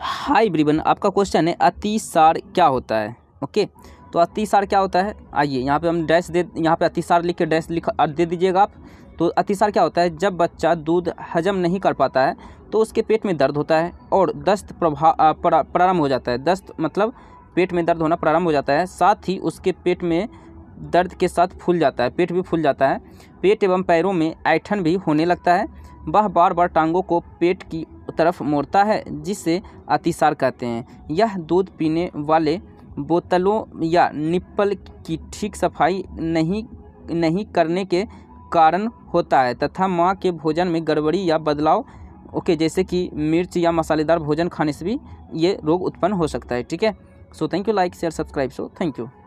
high ब्रिबन आपका question है अतिसार क्या होता है ओके तो अतिसार क्या होता है आइए यहाँ पे हम डैश दे यहाँ पे अतिसार लिख के डैश लिख दे दीजिएगा आप तो अतिसार क्या होता है जब बच्चा दूध हजम नहीं कर पाता है तो उसके पेट में दर्द होता है और दस्त प्रभा प्रारंभ हो जाता है दस्त मतलब पेट में दर्द होना प्रारंभ हो जाता है साथ ही उसके पेट में दर्द के साथ फूल जाता है पेट भी फूल जाता है पेट एवं पैरों में ऐठन भी होने लगता है वह बार बार टांगों को पेट की तरफ मोड़ता है जिसे अतिसार कहते हैं यह दूध पीने वाले बोतलों या निप्पल की ठीक सफाई नहीं नहीं करने के कारण होता है तथा माँ के भोजन में गड़बड़ी या बदलाव ओके जैसे कि मिर्च या मसालेदार भोजन खाने से भी ये रोग उत्पन्न हो सकता है ठीक है so thank you like share subscribe so thank you